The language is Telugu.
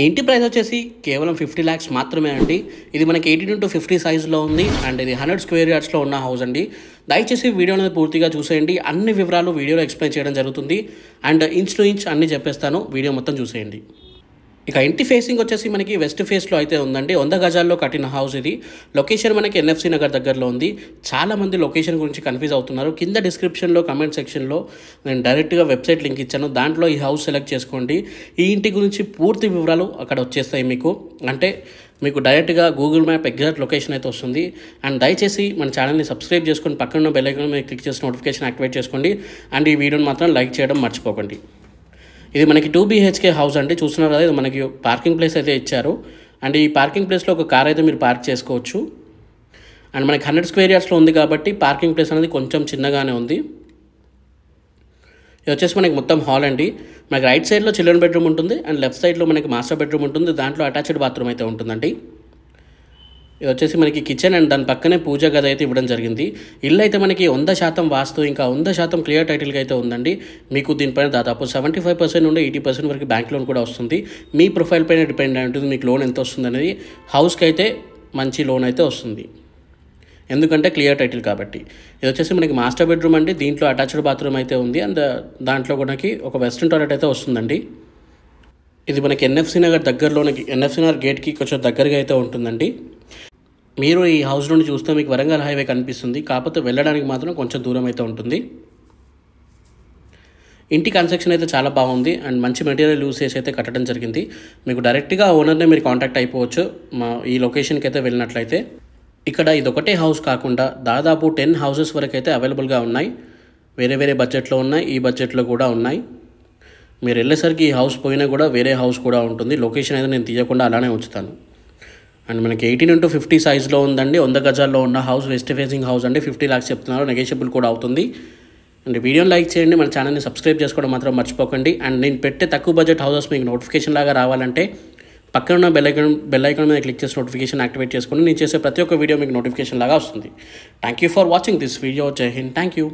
ఏంటి ప్రైస్ వచ్చేసి కేవలం ఫిఫ్టీ ల్యాక్స్ మాత్రమే అండి ఇది మనకి ఎయిటీన్ టు ఫిఫ్టీ సైజ్లో ఉంది అండ్ ఇది హండ్రెడ్ స్క్వేర్ యార్డ్స్లో ఉన్న హౌస్ అండి దయచేసి వీడియో అనేది పూర్తిగా చూసేయండి అన్ని వివరాలు వీడియోలో ఎక్స్ప్లెయిన్ చేయడం జరుగుతుంది అండ్ ఇంచ్ టు ఇంచ్ అన్ని చెప్పేస్తాను వీడియో మొత్తం చూసేయండి ఇక ఇంటి ఫేసింగ్ వచ్చేసి మనకి వెస్ట్ ఫేస్లో అయితే ఉందండి వంద గజాల్లో కట్టిన హౌస్ ఇది లొకేషన్ మనకి ఎన్ఎఫ్సి నగర్ దగ్గరలో ఉంది చాలామంది లొకేషన్ గురించి కన్ఫ్యూజ్ అవుతున్నారు కింద డిస్క్రిప్షన్లో కమెంట్ సెక్షన్లో నేను డైరెక్ట్గా వెబ్సైట్ లింక్ ఇచ్చాను దాంట్లో ఈ హౌస్ సెలెక్ట్ చేసుకోండి ఈ ఇంటి గురించి పూర్తి వివరాలు అక్కడ వచ్చేస్తాయి మీకు అంటే మీకు డైరెక్ట్గా గూగుల్ మ్యాప్ ఎగ్జాక్ట్ లొకేషన్ అయితే వస్తుంది అండ్ దయచేసి మన ఛానల్ని సబ్స్క్రైబ్ చేసుకొని పక్కన బెల్ ఐకాన్ మీద క్లిక్ చేసి నోటిఫికేషన్ యాక్టివేట్ చేసుకోండి అండ్ ఈ వీడియోని మాత్రం లైక్ చేయడం మర్చిపోకండి ఇది మనకి టూ బీహెచ్కే హౌస్ అంటే చూస్తున్నారు కదా ఇది మనకి పార్కింగ్ ప్లేస్ అయితే ఇచ్చారు అండ్ ఈ పార్కింగ్ ప్లేస్లో ఒక కార్ అయితే మీరు పార్క్ చేసుకోవచ్చు అండ్ మనకి హండ్రెడ్ స్క్వేర్ యార్డ్స్లో ఉంది కాబట్టి పార్కింగ్ ప్లేస్ అనేది కొంచెం చిన్నగానే ఉంది ఇది వచ్చేసి మనకి మొత్తం హాల్ అండి మనకి రైట్ సైడ్లో చిల్డ్రన్ బెడ్రూమ్ ఉంటుంది అండ్ లెఫ్ట్ సైడ్లో మనకి మాస్టర్ బెడ్రూమ్ ఉంటుంది దాంట్లో అటాచ్డ్ బాత్రూమ్ అయితే ఉంటుందండి ఇది వచ్చేసి మనకి కిచెన్ అండ్ దాని పక్కనే పూజ గది అయితే ఇవ్వడం జరిగింది ఇల్లు అయితే మనకి వంద శాతం వాస్తు ఇంకా వంద శాతం క్లియర్ టైటిల్గా అయితే ఉందండి మీకు దీనిపైన దాదాపు సెవెంటీ ఫైవ్ పర్సెంట్ నుండి ఎయిటీ పర్సెంట్ వరకు బ్యాంక్ లోన్ కూడా వస్తుంది మీ ప్రొఫైల్ పైన డిపెండ్ అయి ఉంటుంది మీకు లోన్ ఎంత వస్తుంది అనేది హౌస్కి అయితే మంచి లోన్ అయితే వస్తుంది ఎందుకంటే క్లియర్ టైటిల్ కాబట్టి ఇది వచ్చేసి మనకి మాస్టర్ బెడ్రూమ్ అండి దీంట్లో అటాచ్డ్ బాత్రూమ్ అయితే ఉంది అండ్ దాంట్లో కూడా ఒక వెస్ట్రన్ టాయిలెట్ అయితే వస్తుందండి ఇది మనకి ఎన్ఎఫ్సి నగర్ దగ్గరలోనే ఎన్ఎఫ్సి నగర్ గేట్కి కొంచెం దగ్గరగా అయితే ఉంటుందండి మీరు ఈ హౌస్ నుండి చూస్తే మీకు వరంగల్ హైవే కనిపిస్తుంది కాకపోతే వెళ్ళడానికి మాత్రం కొంచెం దూరం అయితే ఉంటుంది ఇంటి కన్స్ట్రక్షన్ అయితే చాలా బాగుంది అండ్ మంచి మెటీరియల్ యూస్ చేసి అయితే కట్టడం జరిగింది మీకు డైరెక్ట్గా ఓనర్నే మీరు కాంటాక్ట్ అయిపోవచ్చు మా ఈ లొకేషన్కి అయితే వెళ్ళినట్లయితే ఇక్కడ ఇదొకటే హౌస్ కాకుండా దాదాపు టెన్ హౌసెస్ వరకు అయితే అవైలబుల్గా ఉన్నాయి వేరే వేరే బడ్జెట్లో ఉన్నాయి ఈ బడ్జెట్లో కూడా ఉన్నాయి మీరు వెళ్ళేసరికి ఈ హౌస్ పోయినా కూడా వేరే హౌస్ కూడా ఉంటుంది లొకేషన్ అయితే నేను తీయకుండా అలానే ఉంచుతాను అండ్ మనకి ఎయిటీన్ ఇంటూ ఫిఫ్టీ సైజ్లో ఉందండి వంద గజాల్లో ఉన్న హౌస్ వెస్ట్ ఫేసింగ్ హౌస్ అండి ఫిఫ్టీ ల్యాక్స్ చెప్తున్నారు నెగేషియబుల్ కూడా అవుతుంది అండ్ వీడియోని లైక్ చేయండి మన ఛానల్ని సబ్స్క్రైబ్ చేసుకోవడం మాత్రం మర్చిపోకండి అండ్ నేను పెట్టే తక్కువ బడ్జెట్ హౌసెస్ మీకు నోటిఫికేషన్ లాగా రావాలంటే పక్కన ఉన్న బెల్లైకన్ బెల్లైకన్ మీద క్లిక్ చేసి నోటిఫికేషన్ యాక్టివేట్ చేసుకోండి నేను చేసే ప్రతి ఒక్క వీడియో మీకు నోటిఫికేషన్ లాగా వస్తుంది thank you for watching this video జై హింద్ థ్యాంక్ యూ